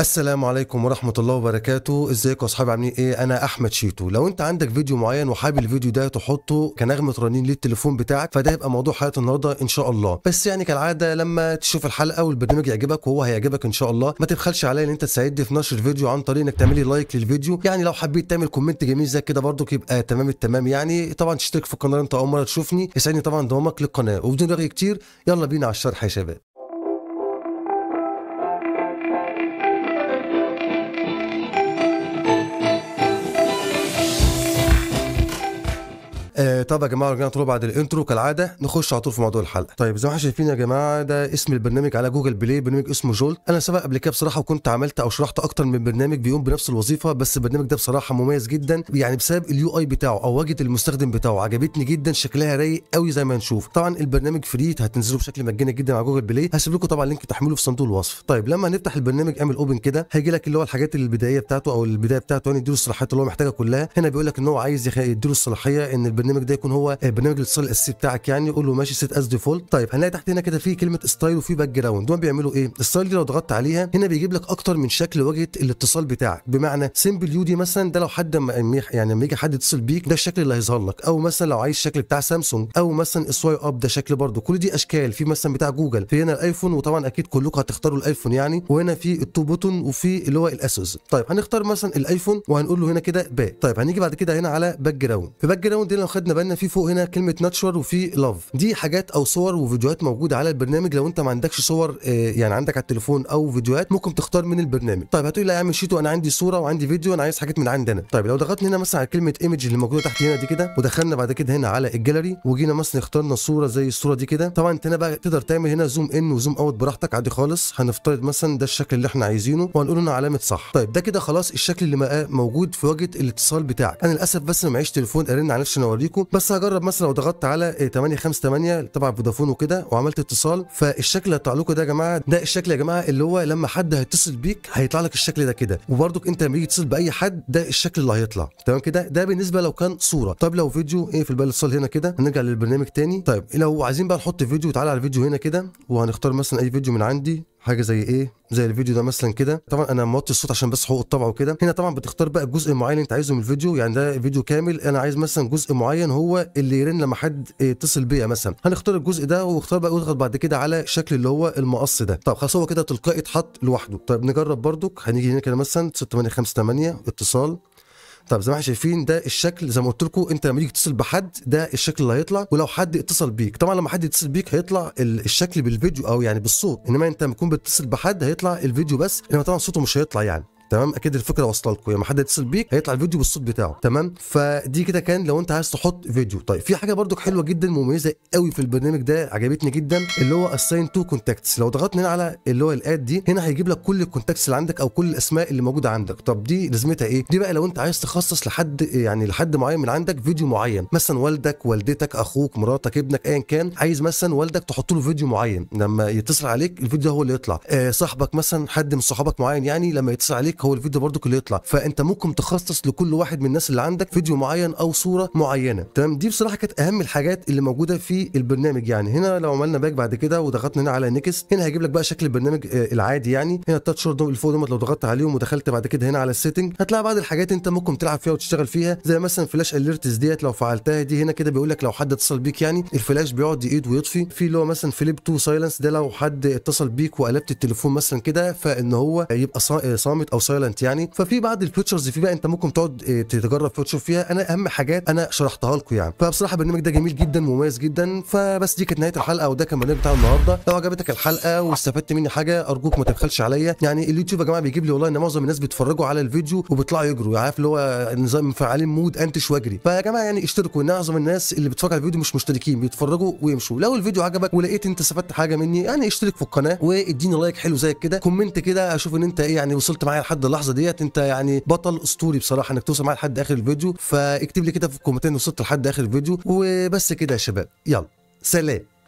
السلام عليكم ورحمة الله وبركاته ازيكم يا اصحابي عاملين ايه انا احمد شيتو لو انت عندك فيديو معين وحابب الفيديو ده تحطه كنغمة رنين للتليفون بتاعك فده يبقى موضوع حلقة النهاردة ان شاء الله بس يعني كالعادة لما تشوف الحلقة والبرنامج يعجبك وهو هيعجبك ان شاء الله ما تبخلش عليا ان انت تساعدني في نشر الفيديو عن طريق انك تعمل لي لايك للفيديو يعني لو حبيت تعمل كومنت جميل زي كده برضو يبقى تمام التمام يعني طبعا تشترك في القناة انت اول مرة تشوفني يسعدني طبعا دوامك للقناة وبدون رغي كتير يلا بينا على الشرح يا شباب آه طب يا جماعه رجعنا طول بعد الانترو كالعاده نخش على طول في موضوع الحلقه طيب زي ما احنا شايفين يا جماعه ده اسم البرنامج على جوجل بلاي برنامج اسمه جولت انا سبق قبل كده بصراحه وكنت عملت او شرحت اكتر من برنامج بيقوم بنفس الوظيفه بس البرنامج ده بصراحه مميز جدا يعني بسبب اليو اي بتاعه او واجهه المستخدم بتاعه عجبتني جدا شكلها رايق قوي زي ما نشوف طبعا البرنامج فري هتنزله بشكل مجاني جدا على جوجل بلاي هسيب لكم طبعا لينك تحميله في صندوق الوصف طيب لما نفتح البرنامج اعمل اوبن كده هيجي لك اللي هو الحاجات البدائيه بتاعته او البدايه بتاعته يعني يديله الصلاحيات اللي هو محتاجها كلها هنا بيقول لك ان هو عايز يديله الصلاحيه ان البرنامج البرنامج ده يكون هو برنامج الاتصال الاساسي بتاعك يعني يقول له ماشي سيت از ديفولت طيب هنلاقي تحت هنا كده في كلمه ستايل وفي باك جراوند دول بيعملوا ايه الستايل دي لو ضغطت عليها هنا بيجيب لك اكتر من شكل واجهه الاتصال بتاعك بمعنى سمبل يو دي مثلا ده لو حد ما يعني لما يجي حد يتصل بيك ده الشكل اللي هيظهر لك او مثلا لو عايز الشكل بتاع سامسونج او مثلا سواي اب ده شكل برده كل دي اشكال في مثلا بتاع جوجل في هنا الايفون وطبعا اكيد كلكم هتختاروا الايفون يعني وهنا في التو بوتون وفي اللي هو الاسوس طيب هنختار مثلا الايفون وهنقول له هنا كده باك طيب هنيجي بعد كده هنا على باك جراوند في باك جراوند هنا خدنا بالنا في فوق هنا كلمه ناتشورال وفي لاف دي حاجات او صور وفيديوهات موجوده على البرنامج لو انت ما عندكش صور آه، يعني عندك على التليفون او فيديوهات ممكن تختار من البرنامج طيب هتقول لي يا عم شيتو انا عندي صوره وعندي فيديو انا عايز حاجات من عندنا طيب لو ضغطنا هنا مثلا على كلمه ايمج اللي موجوده تحت هنا دي كده ودخلنا بعد كده هنا على الجاليري وجينا مثلا اخترنا صوره زي الصوره دي كده طبعا انت هنا بقى تقدر تعمل هنا زوم ان وزوم اوت براحتك عادي خالص هنفترض مثلا ده الشكل اللي احنا عايزينه وهنقول لنا علامه صح طيب ده كده خلاص الشكل اللي موجود في واجهه الاتصال بتاعك انا للاسف بس ما معيش تليفون ارن على نفسي ليكم بس هجرب مثلا لو ضغطت على 858 إيه، تبع فودافون وكده وعملت اتصال فالشكل اللي هيطلع لكم ده يا جماعه ده الشكل يا جماعه اللي هو لما حد هيتصل بيك هيطلع لك الشكل ده كده وبرضك انت لما تيجي تتصل باي حد ده الشكل اللي هيطلع تمام كده ده بالنسبه لو كان صوره طب لو فيديو ايه في البال اتصال هنا كده هنرجع للبرنامج تاني طيب لو عايزين بقى نحط فيديو تعالى على الفيديو هنا كده وهنختار مثلا اي فيديو من عندي حاجه زي ايه زي الفيديو ده مثلا كده طبعا انا موطي الصوت عشان بس حقوق الطبع وكده هنا طبعا بتختار بقى الجزء المعين اللي انت عايزه من الفيديو يعني ده فيديو كامل انا عايز مثلا جزء معين هو اللي يرن لما حد آه، يتصل بيا مثلا هنختار الجزء ده واختار بقى واضغط بعد كده على شكل اللي هو المقص ده طب خلاص هو كده تلقائي اتحط لوحده طيب نجرب برده هنيجي هنا كده مثلا 8 اتصال طب زي ما احنا شايفين ده الشكل زي ما قلت لكم انت لما تيجي تتصل بحد ده الشكل اللي هيطلع ولو حد اتصل بيك طبعا لما حد يتصل بيك هيطلع الشكل بالفيديو او يعني بالصوت انما انت لما تكون بتتصل بحد هيطلع الفيديو بس انما طبعا صوته مش هيطلع يعني تمام اكيد الفكره واصله لكم يعني لما حد يتصل بيك هيطلع الفيديو بالصوت بتاعه تمام فدي كده كان لو انت عايز تحط فيديو طيب في حاجه برضو حلوه جدا مميزه قوي في البرنامج ده عجبتني جدا اللي هو اساين تو كونتاكتس لو ضغطنا هنا على اللي هو الاد دي هنا هيجيب لك كل الكونتاكتس اللي عندك او كل الاسماء اللي موجوده عندك طب دي لازمتها ايه دي بقى لو انت عايز تخصص لحد يعني لحد معين من عندك فيديو معين مثلا والدك والدتك اخوك مراتك ابنك ايا كان عايز مثلا والدك تحط له فيديو معين لما يتصل عليك الفيديو هو اللي يطلع آه صاحبك مثلا حد من صحابك معين يعني لما يتصل عليك هو الفيديو برضو اللي يطلع فانت ممكن تخصص لكل واحد من الناس اللي عندك فيديو معين او صوره معينه تمام دي بصراحه كانت اهم الحاجات اللي موجوده في البرنامج يعني هنا لو عملنا باك بعد كده وضغطنا هنا على نكس هنا هيجيب لك بقى شكل البرنامج آه، العادي يعني هنا التاتش اللي فوق دوم لو ضغطت عليهم ودخلت بعد كده هنا على السيتنج هتلاقي بعض الحاجات انت ممكن تلعب فيها وتشتغل فيها زي مثلا فلاش اليرتس ديت لو فعلتها دي هنا كده بيقول لك لو حد اتصل بيك يعني الفلاش بيقعد يقيد ويطفي في اللي هو مثلا فليب تو سايلنس ده لو حد اتصل بيك وقلبت التليفون مثلا كده فان هو يبقى صامت او سايلنت يعني ففي بعض الفيتشرز في بقى انت ممكن تقعد آه، تجرب فيتشر فيها انا اهم حاجات انا شرحتها لكم يعني فبصراحه البرنامج ده جميل جدا ومميز جدا فبس دي كانت نهايه الحلقه وده كان البرنامج بتاع النهارده لو عجبتك الحلقه واستفدت مني حاجه ارجوك ما تبخلش عليا يعني اليوتيوب يا جماعه بيجيب لي والله ان معظم الناس بيتفرجوا على الفيديو وبيطلعوا يجروا يعني عارف اللي هو نظام فعالين مود انتش واجري فيا جماعه يعني اشتركوا ان معظم الناس اللي بيتفرجوا على الفيديو مش مشتركين بيتفرجوا ويمشوا لو الفيديو عجبك ولقيت انت استفدت حاجه مني يعني اشترك في القناه واديني لايك حلو زي كده كومنت كده اشوف ان انت ايه يعني وصلت معايا لحد لحد اللحظه ديت انت يعني بطل اسطوري بصراحه انك توصل معايا لحد اخر الفيديو فاكتب لي كده في الكومنتين وصلت لحد اخر الفيديو وبس كده يا شباب يلا سلام